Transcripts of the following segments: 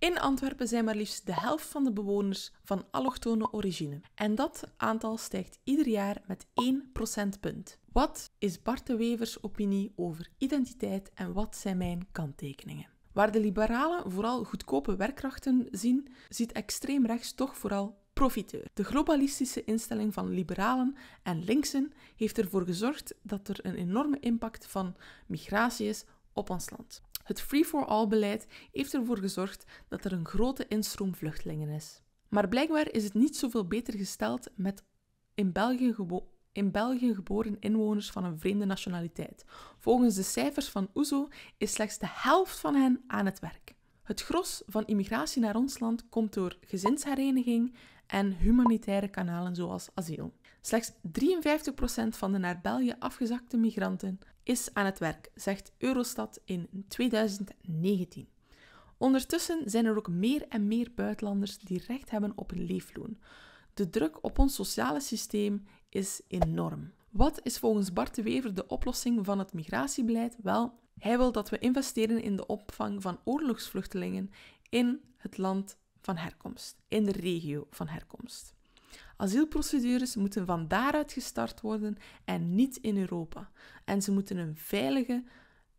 In Antwerpen zijn maar liefst de helft van de bewoners van allochtone origine. En dat aantal stijgt ieder jaar met 1 procentpunt. Wat is Bart de Wevers opinie over identiteit en wat zijn mijn kanttekeningen? Waar de liberalen vooral goedkope werkkrachten zien, ziet extreem rechts toch vooral profiteur. De globalistische instelling van liberalen en linksen heeft ervoor gezorgd dat er een enorme impact van migratie is op ons land. Het free-for-all-beleid heeft ervoor gezorgd dat er een grote instroom vluchtelingen is. Maar blijkbaar is het niet zoveel beter gesteld met in België, in België geboren inwoners van een vreemde nationaliteit. Volgens de cijfers van OESO is slechts de helft van hen aan het werk. Het gros van immigratie naar ons land komt door gezinshereniging en humanitaire kanalen zoals asiel. Slechts 53% van de naar België afgezakte migranten is aan het werk, zegt Eurostat in 2019. Ondertussen zijn er ook meer en meer buitenlanders die recht hebben op een leefloon. De druk op ons sociale systeem is enorm. Wat is volgens Bart de Wever de oplossing van het migratiebeleid? Wel, hij wil dat we investeren in de opvang van oorlogsvluchtelingen in het land van herkomst, in de regio van herkomst. Asielprocedures moeten van daaruit gestart worden en niet in Europa. En ze moeten een veilige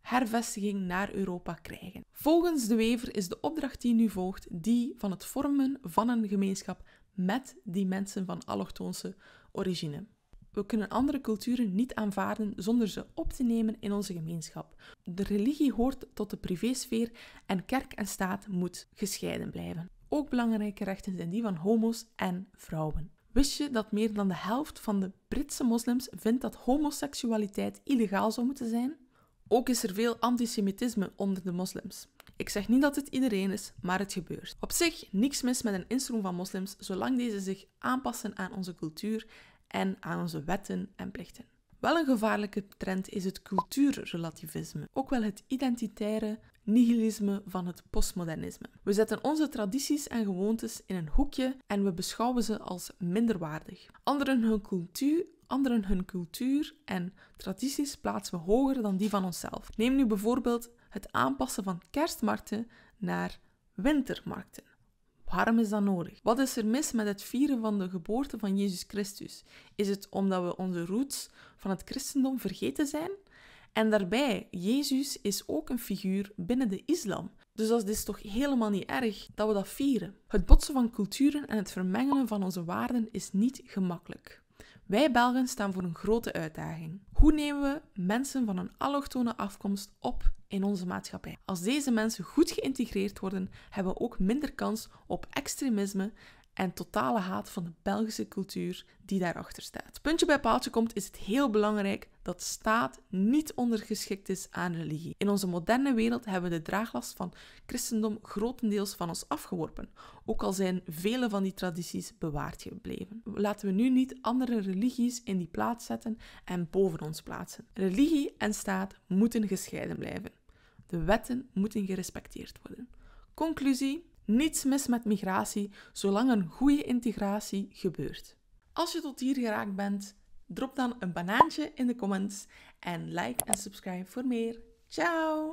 hervestiging naar Europa krijgen. Volgens de Wever is de opdracht die nu volgt die van het vormen van een gemeenschap met die mensen van allochtonse origine. We kunnen andere culturen niet aanvaarden zonder ze op te nemen in onze gemeenschap. De religie hoort tot de privésfeer en kerk en staat moet gescheiden blijven. Ook belangrijke rechten zijn die van homo's en vrouwen. Wist je dat meer dan de helft van de Britse moslims vindt dat homoseksualiteit illegaal zou moeten zijn? Ook is er veel antisemitisme onder de moslims. Ik zeg niet dat het iedereen is, maar het gebeurt. Op zich niks mis met een instroom van moslims, zolang deze zich aanpassen aan onze cultuur en aan onze wetten en plichten. Wel een gevaarlijke trend is het cultuurrelativisme, ook wel het identitaire nihilisme van het postmodernisme. We zetten onze tradities en gewoontes in een hoekje en we beschouwen ze als minderwaardig. Anderen hun cultuur anderen hun cultuur en tradities plaatsen we hoger dan die van onszelf. Neem nu bijvoorbeeld het aanpassen van kerstmarkten naar wintermarkten. Waarom is dat nodig? Wat is er mis met het vieren van de geboorte van Jezus Christus? Is het omdat we onze roots van het christendom vergeten zijn? En daarbij, Jezus is ook een figuur binnen de islam. Dus dat is toch helemaal niet erg dat we dat vieren. Het botsen van culturen en het vermengelen van onze waarden is niet gemakkelijk. Wij Belgen staan voor een grote uitdaging. Hoe nemen we mensen van een allochtone afkomst op in onze maatschappij? Als deze mensen goed geïntegreerd worden, hebben we ook minder kans op extremisme en totale haat van de Belgische cultuur die daarachter staat. Puntje bij paaltje komt is het heel belangrijk dat staat niet ondergeschikt is aan religie. In onze moderne wereld hebben we de draaglast van christendom grotendeels van ons afgeworpen, ook al zijn vele van die tradities bewaard gebleven. Laten we nu niet andere religies in die plaats zetten en boven ons plaatsen. Religie en staat moeten gescheiden blijven. De wetten moeten gerespecteerd worden. Conclusie: niets mis met migratie, zolang een goede integratie gebeurt. Als je tot hier geraakt bent, drop dan een banaantje in de comments en like en subscribe voor meer. Ciao!